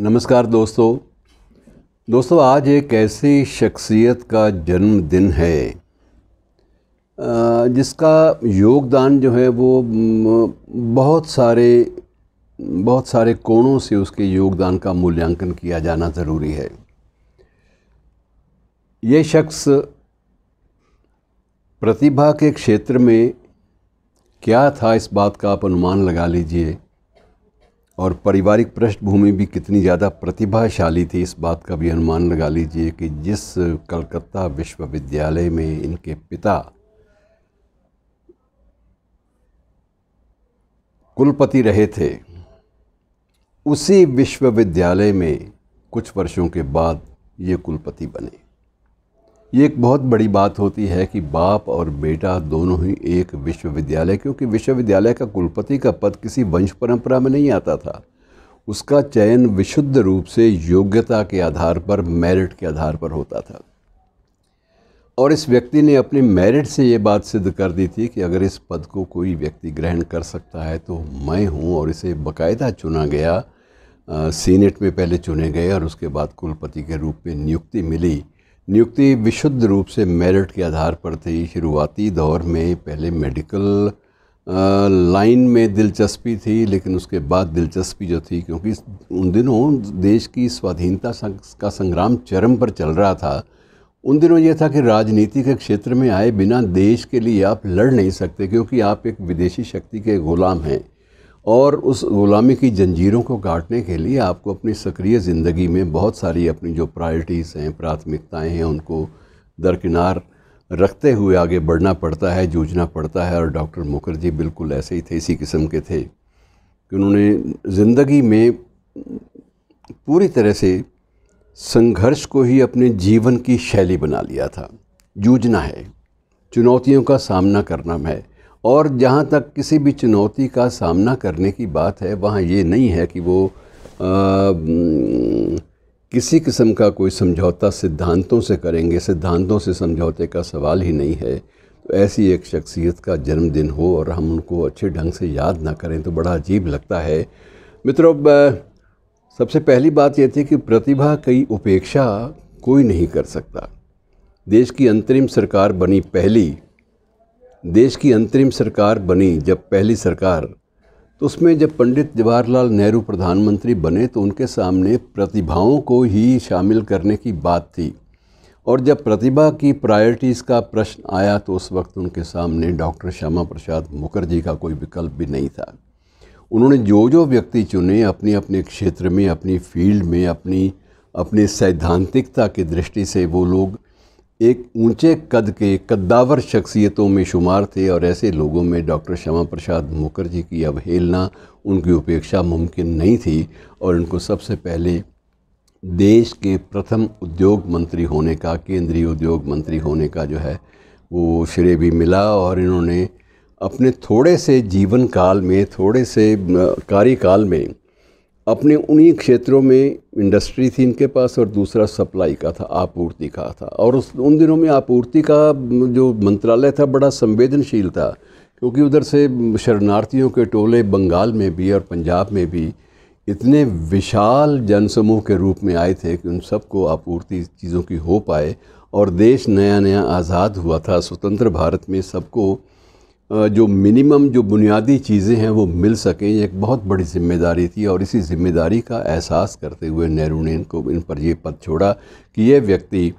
नमस्कार दोस्तों दोस्तों आज एक ऐसी शख्सियत का जन्मदिन है जिसका योगदान जो है वो बहुत सारे बहुत सारे कोणों से उसके योगदान का मूल्यांकन किया जाना ज़रूरी है ये शख्स प्रतिभा के क्षेत्र में क्या था इस बात का आप अनुमान लगा लीजिए और पारिवारिक पृष्ठभूमि भी कितनी ज़्यादा प्रतिभाशाली थी इस बात का भी अनुमान लगा लीजिए कि जिस कलकत्ता विश्वविद्यालय में इनके पिता कुलपति रहे थे उसी विश्वविद्यालय में कुछ वर्षों के बाद ये कुलपति बने ये एक बहुत बड़ी बात होती है कि बाप और बेटा दोनों ही एक विश्वविद्यालय क्योंकि विश्वविद्यालय का कुलपति का पद किसी वंश परंपरा में नहीं आता था उसका चयन विशुद्ध रूप से योग्यता के आधार पर मेरिट के आधार पर होता था और इस व्यक्ति ने अपने मेरिट से ये बात सिद्ध कर दी थी कि अगर इस पद को कोई व्यक्ति ग्रहण कर सकता है तो मैं हूँ और इसे बकायदा चुना गया आ, सीनेट में पहले चुने गए और उसके बाद कुलपति के रूप में नियुक्ति मिली नियुक्ति विशुद्ध रूप से मेरिट के आधार पर थी शुरुआती दौर में पहले मेडिकल लाइन में दिलचस्पी थी लेकिन उसके बाद दिलचस्पी जो थी क्योंकि उन दिनों देश की स्वाधीनता का संग्राम चरम पर चल रहा था उन दिनों यह था कि राजनीति के क्षेत्र में आए बिना देश के लिए आप लड़ नहीं सकते क्योंकि आप एक विदेशी शक्ति के ग़ुलाम हैं और उस ग़ुलामी की जंजीरों को काटने के लिए आपको अपनी सक्रिय ज़िंदगी में बहुत सारी अपनी जो प्रायोरिटीज़ हैं प्राथमिकताएं हैं उनको दरकिनार रखते हुए आगे बढ़ना पड़ता है जूझना पड़ता है और डॉक्टर मुखर्जी बिल्कुल ऐसे ही थे इसी किस्म के थे कि उन्होंने ज़िंदगी में पूरी तरह से संघर्ष को ही अपने जीवन की शैली बना लिया था जूझना है चुनौतियों का सामना करना है और जहाँ तक किसी भी चुनौती का सामना करने की बात है वहाँ ये नहीं है कि वो आ, किसी किस्म का कोई समझौता सिद्धांतों से करेंगे सिद्धांतों से समझौते का सवाल ही नहीं है तो ऐसी एक शख्सियत का जन्मदिन हो और हम उनको अच्छे ढंग से याद ना करें तो बड़ा अजीब लगता है मित्रों सबसे पहली बात यह थी कि प्रतिभा की उपेक्षा कोई नहीं कर सकता देश की अंतरिम सरकार बनी पहली देश की अंतरिम सरकार बनी जब पहली सरकार तो उसमें जब पंडित जवाहरलाल नेहरू प्रधानमंत्री बने तो उनके सामने प्रतिभाओं को ही शामिल करने की बात थी और जब प्रतिभा की प्रायोरिटीज़ का प्रश्न आया तो उस वक्त उनके सामने डॉक्टर श्यामा प्रसाद मुखर्जी का कोई विकल्प भी नहीं था उन्होंने जो जो व्यक्ति चुने अपने अपने क्षेत्र में अपनी फील्ड में अपनी अपनी सैद्धांतिकता की दृष्टि से वो लोग एक ऊंचे कद के कद्दावर शख्सियतों में शुमार थे और ऐसे लोगों में डॉक्टर श्यामा प्रसाद मुखर्जी की अवहेलना उनकी उपेक्षा मुमकिन नहीं थी और उनको सबसे पहले देश के प्रथम उद्योग मंत्री होने का केंद्रीय उद्योग मंत्री होने का जो है वो श्रेय भी मिला और इन्होंने अपने थोड़े से जीवन काल में थोड़े से कार्यकाल में अपने उन्हीं क्षेत्रों में इंडस्ट्री थी इनके पास और दूसरा सप्लाई का था आपूर्ति का था और उस उन दिनों में आपूर्ति का जो मंत्रालय था बड़ा संवेदनशील था क्योंकि उधर से शरणार्थियों के टोले बंगाल में भी और पंजाब में भी इतने विशाल जनसमूह के रूप में आए थे कि उन सबको आपूर्ति चीज़ों की हो पाए और देश नया नया आज़ाद हुआ था स्वतंत्र भारत में सबको जो मिनिमम जो बुनियादी चीज़ें हैं वो मिल सकें एक बहुत बड़ी जिम्मेदारी थी और इसी जिम्मेदारी का एहसास करते हुए नेहरू ने इनको इन पर ये पद छोड़ा कि ये व्यक्ति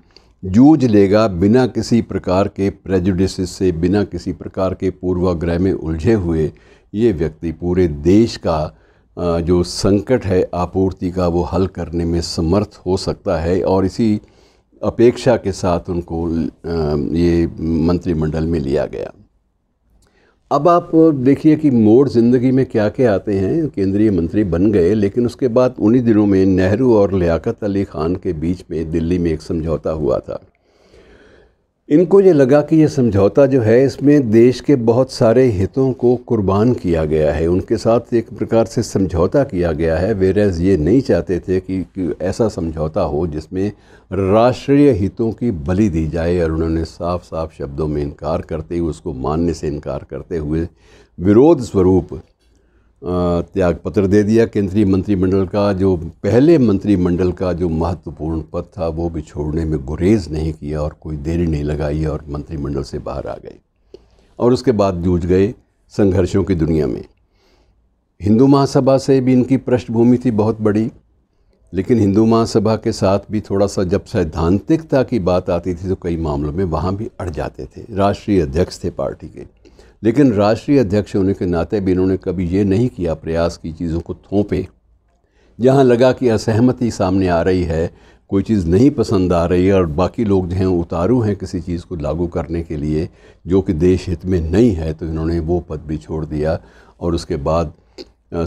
जूझ लेगा बिना किसी प्रकार के प्रेजुडिस से बिना किसी प्रकार के पूर्वाग्रह में उलझे हुए ये व्यक्ति पूरे देश का जो संकट है आपूर्ति का वो हल करने में समर्थ हो सकता है और इसी अपेक्षा के साथ उनको ये मंत्रिमंडल में लिया गया अब आप देखिए कि मोड़ ज़िंदगी में क्या क्या आते हैं केंद्रीय मंत्री बन गए लेकिन उसके बाद उन्हीं दिनों में नेहरू और लियाकत अली खान के बीच में दिल्ली में एक समझौता हुआ था इनको ये लगा कि यह समझौता जो है इसमें देश के बहुत सारे हितों को कुर्बान किया गया है उनके साथ एक प्रकार से समझौता किया गया है वेरज ये नहीं चाहते थे कि, कि ऐसा समझौता हो जिसमें राष्ट्रीय हितों की बलि दी जाए और उन्होंने साफ साफ शब्दों में इनकार करते हुए उसको मानने से इनकार करते हुए विरोध स्वरूप त्यागपत्र दे दिया केंद्रीय मंत्रिमंडल का जो पहले मंत्रिमंडल का जो महत्वपूर्ण पद था वो भी छोड़ने में गुरेज नहीं किया और कोई देरी नहीं लगाई और मंत्रिमंडल से बाहर आ गए और उसके बाद जूझ गए संघर्षों की दुनिया में हिंदू महासभा से भी इनकी पृष्ठभूमि थी बहुत बड़ी लेकिन हिंदू महासभा के साथ भी थोड़ा सा जब सैद्धांतिकता की बात आती थी तो कई मामलों में वहाँ भी अड़ जाते थे राष्ट्रीय अध्यक्ष थे पार्टी के लेकिन राष्ट्रीय अध्यक्ष होने के नाते भी इन्होंने कभी ये नहीं किया प्रयास की चीज़ों को थोपे जहाँ लगा कि असहमति सामने आ रही है कोई चीज़ नहीं पसंद आ रही है और बाकी लोग जो हैं उतारू हैं किसी चीज़ को लागू करने के लिए जो कि देश हित में नहीं है तो इन्होंने वो पद भी छोड़ दिया और उसके बाद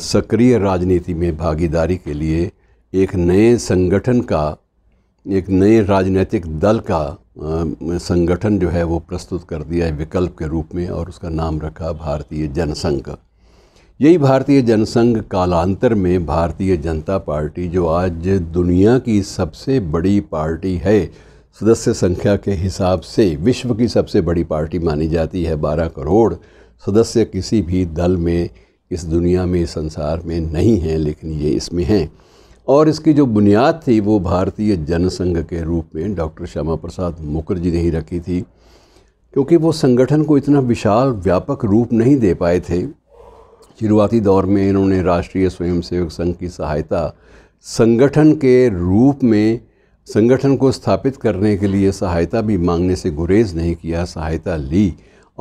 सक्रिय राजनीति में भागीदारी के लिए एक नए संगठन का एक नए राजनीतिक दल का संगठन जो है वो प्रस्तुत कर दिया है विकल्प के रूप में और उसका नाम रखा भारतीय जनसंघ यही भारतीय जनसंघ कालांतर में भारतीय जनता पार्टी जो आज दुनिया की सबसे बड़ी पार्टी है सदस्य संख्या के हिसाब से विश्व की सबसे बड़ी पार्टी मानी जाती है बारह करोड़ सदस्य किसी भी दल में इस दुनिया में इस संसार में नहीं है लेकिन ये इसमें हैं और इसकी जो बुनियाद थी वो भारतीय जनसंघ के रूप में डॉक्टर श्यामा प्रसाद मुखर्जी ने ही रखी थी क्योंकि वो संगठन को इतना विशाल व्यापक रूप नहीं दे पाए थे शुरुआती दौर में इन्होंने राष्ट्रीय स्वयंसेवक संघ की सहायता संगठन के रूप में संगठन को स्थापित करने के लिए सहायता भी मांगने से गुरेज नहीं किया सहायता ली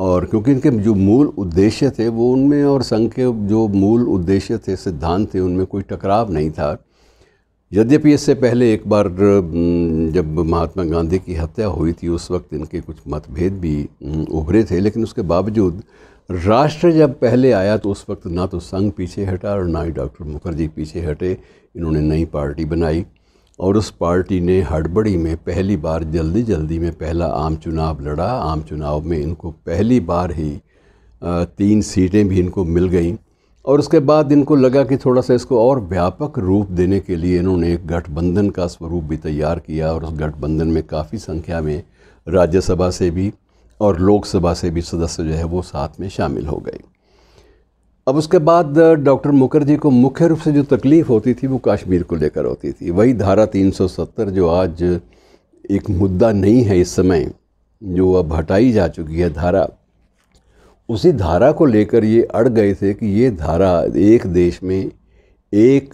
और क्योंकि इनके जो मूल उद्देश्य थे वो उनमें और संघ के जो मूल उद्देश्य थे सिद्धांत थे उनमें कोई टकराव नहीं था यद्यपि इससे पहले एक बार जब महात्मा गांधी की हत्या हुई थी उस वक्त इनके कुछ मतभेद भी उभरे थे लेकिन उसके बावजूद राष्ट्र जब पहले आया तो उस वक्त ना तो संघ पीछे हटा और ना ही डॉक्टर मुखर्जी पीछे हटे इन्होंने नई पार्टी बनाई और उस पार्टी ने हड़बड़ी में पहली बार जल्दी जल्दी में पहला आम चुनाव लड़ा आम चुनाव में इनको पहली बार ही तीन सीटें भी इनको मिल गईं और उसके बाद इनको लगा कि थोड़ा सा इसको और व्यापक रूप देने के लिए इन्होंने एक गठबंधन का स्वरूप भी तैयार किया और उस गठबंधन में काफ़ी संख्या में राज्यसभा से भी और लोकसभा से भी सदस्य जो है वो साथ में शामिल हो गए अब उसके बाद डॉक्टर मुखर्जी को मुख्य रूप से जो तकलीफ़ होती थी वो कश्मीर को लेकर होती थी वही धारा 370 जो आज एक मुद्दा नहीं है इस समय जो अब हटाई जा चुकी है धारा उसी धारा को लेकर ये अड़ गए थे कि ये धारा एक देश में एक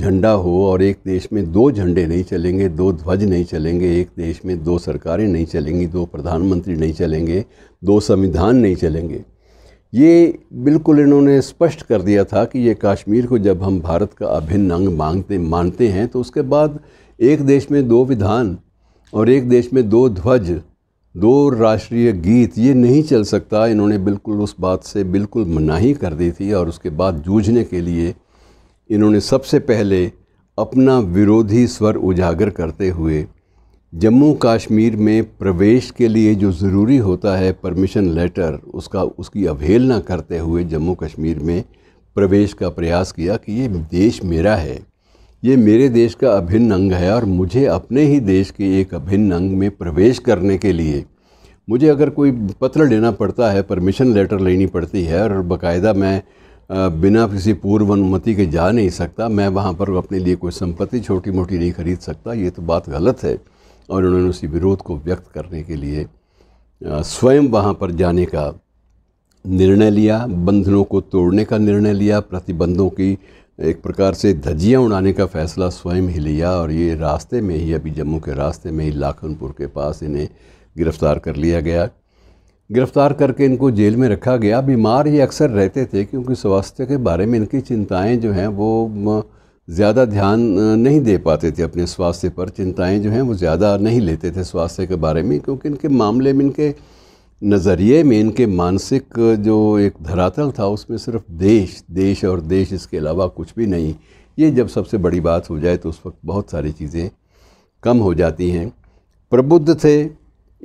झंडा हो और एक देश में दो झंडे नहीं चलेंगे दो ध्वज नहीं चलेंगे एक देश में दो सरकारें नहीं चलेंगी दो प्रधानमंत्री नहीं चलेंगे दो संविधान नहीं चलेंगे ये बिल्कुल इन्होंने स्पष्ट कर दिया था कि ये कश्मीर को जब हम भारत का अभिन्न अंग मांगते मानते हैं तो उसके बाद एक देश में दो विधान और एक देश में दो ध्वज दो राष्ट्रीय गीत ये नहीं चल सकता इन्होंने बिल्कुल उस बात से बिल्कुल मनाही कर दी थी और उसके बाद जूझने के लिए इन्होंने सबसे पहले अपना विरोधी स्वर उजागर करते हुए जम्मू कश्मीर में प्रवेश के लिए जो ज़रूरी होता है परमिशन लेटर उसका उसकी अवहेलना करते हुए जम्मू कश्मीर में प्रवेश का प्रयास किया कि ये देश मेरा है ये मेरे देश का अभिन्न अंग है और मुझे अपने ही देश के एक अभिन्न अंग में प्रवेश करने के लिए मुझे अगर कोई पत्र लेना पड़ता है परमिशन लेटर लेनी पड़ती है और बाकायदा मैं बिना किसी पूर्व अनुमति के जा नहीं सकता मैं वहाँ पर अपने लिए कोई संपत्ति छोटी मोटी नहीं खरीद सकता ये तो बात गलत है और उन्होंने उसी विरोध को व्यक्त करने के लिए स्वयं वहाँ पर जाने का निर्णय लिया बंधनों को तोड़ने का निर्णय लिया प्रतिबंधों की एक प्रकार से धजियाँ उड़ाने का फैसला स्वयं ही लिया और ये रास्ते में ही अभी जम्मू के रास्ते में ही लाखनपुर के पास इन्हें गिरफ़्तार कर लिया गया गिरफ़्तार करके इनको जेल में रखा गया बीमार ये अक्सर रहते थे क्योंकि स्वास्थ्य के बारे में इनकी चिंताएं जो हैं वो ज़्यादा ध्यान नहीं दे पाते थे अपने स्वास्थ्य पर चिंताएं जो हैं वो ज़्यादा नहीं लेते थे स्वास्थ्य के बारे में क्योंकि इनके मामले में इनके नज़रिए में इनके मानसिक जो एक धरातल था उसमें सिर्फ देश देश और देश इसके अलावा कुछ भी नहीं ये जब सबसे बड़ी बात हो जाए तो उस वक्त बहुत सारी चीज़ें कम हो जाती हैं प्रबुद्ध थे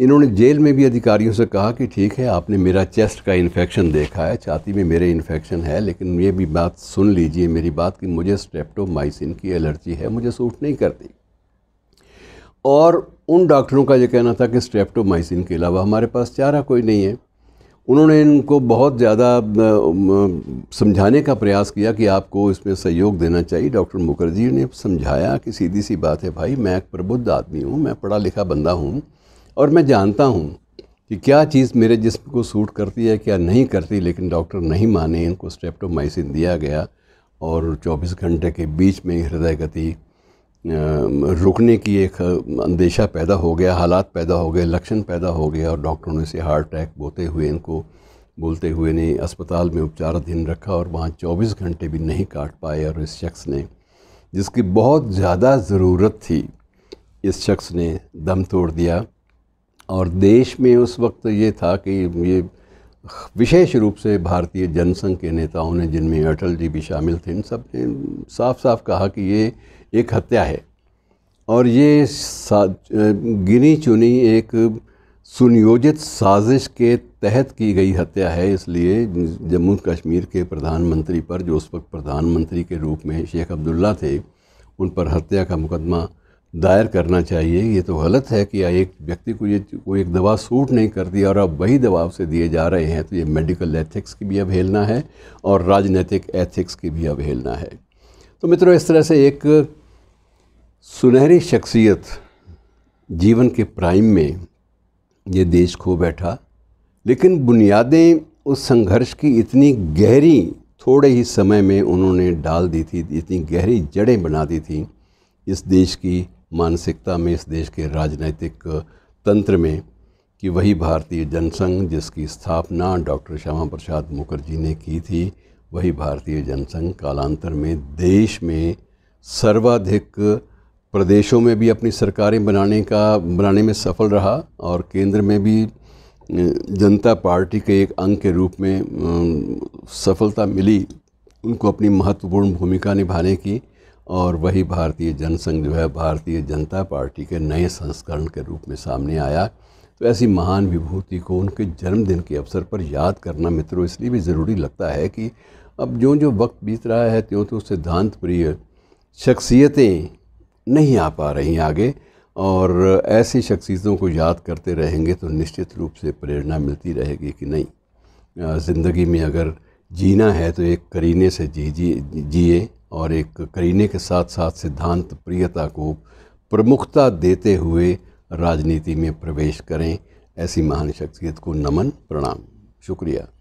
इन्होंने जेल में भी अधिकारियों से कहा कि ठीक है आपने मेरा चेस्ट का इन्फेक्शन देखा है छाती में मेरे इन्फेक्शन है लेकिन ये भी बात सुन लीजिए मेरी बात कि मुझे स्टेप्टोमाइसिन की एलर्जी है मुझे सूट नहीं करती और उन डॉक्टरों का ये कहना था कि स्ट्रेप्टोमाइसिन के अलावा हमारे पास चारा कोई नहीं है उन्होंने इनको बहुत ज़्यादा समझाने का प्रयास किया कि आपको इसमें सहयोग देना चाहिए डॉक्टर मुखर्जी ने समझाया कि सीधी सी बात है भाई मैं एक प्रबुद्ध आदमी हूँ मैं पढ़ा लिखा बंदा हूँ और मैं जानता हूँ कि क्या चीज़ मेरे जिस्म को सूट करती है क्या नहीं करती लेकिन डॉक्टर नहीं माने इनको स्ट्रेप्टोमाइसिन दिया गया और 24 घंटे के बीच में हृदय गति रुकने की एक अंदेशा पैदा हो गया हालात पैदा हो गए लक्षण पैदा हो गया और डॉक्टरों ने इसे हार्ट अटैक बोते हुए इनको बोलते हुए ने अस्पताल में उपचाराधीन रखा और वहाँ 24 घंटे भी नहीं काट पाए और इस शख्स ने जिसकी बहुत ज़्यादा ज़रूरत थी इस शख्स ने दम तोड़ दिया और देश में उस वक्त ये था कि ये विशेष रूप से भारतीय जनसंघ के नेताओं ने जिनमें अटल जी भी शामिल थे इन सब ने साफ साफ कहा कि ये एक हत्या है और ये गिनी चुनी एक सुनियोजित साजिश के तहत की गई हत्या है इसलिए जम्मू कश्मीर के प्रधानमंत्री पर जो उस वक्त प्रधानमंत्री के रूप में शेख अब्दुल्ला थे उन पर हत्या का मुकदमा दायर करना चाहिए ये तो गलत है कि एक व्यक्ति को ये कोई एक दवा सूट नहीं करती और अब वही दवा से दिए जा रहे हैं तो ये मेडिकल एथिक्स की भी अवहेलना है और राजनीतिक एथिक्स की भी अवहेलना है तो मित्रों इस तरह से एक सुनहरी शख्सियत जीवन के प्राइम में ये देश खो बैठा लेकिन बुनियादें उस संघर्ष की इतनी गहरी थोड़े ही समय में उन्होंने डाल दी थी इतनी गहरी जड़ें बना दी थी इस देश की मानसिकता में इस देश के राजनीतिक तंत्र में कि वही भारतीय जनसंघ जिसकी स्थापना डॉक्टर श्यामा प्रसाद मुखर्जी ने की थी वही भारतीय जनसंघ कालांतर में देश में सर्वाधिक प्रदेशों में भी अपनी सरकारें बनाने का बनाने में सफल रहा और केंद्र में भी जनता पार्टी के एक अंग के रूप में सफलता मिली उनको अपनी महत्वपूर्ण भूमिका निभाने की और वही भारतीय जनसंघ जो है भारतीय जनता पार्टी के नए संस्करण के रूप में सामने आया तो ऐसी महान विभूति को उनके जन्मदिन के अवसर पर याद करना मित्रों इसलिए भी ज़रूरी लगता है कि अब जो जो वक्त बीत रहा है त्यों तो सिद्धांत प्रिय शख्सियतें नहीं आ पा रही हैं आगे और ऐसी शख्सियतों को याद करते रहेंगे तो निश्चित रूप से प्रेरणा मिलती रहेगी कि नहीं ज़िंदगी में अगर जीना है तो एक करीने से जी जी जिए और एक करीने के साथ साथ सिद्धांत प्रियता को प्रमुखता देते हुए राजनीति में प्रवेश करें ऐसी महान शख्सियत को नमन प्रणाम शुक्रिया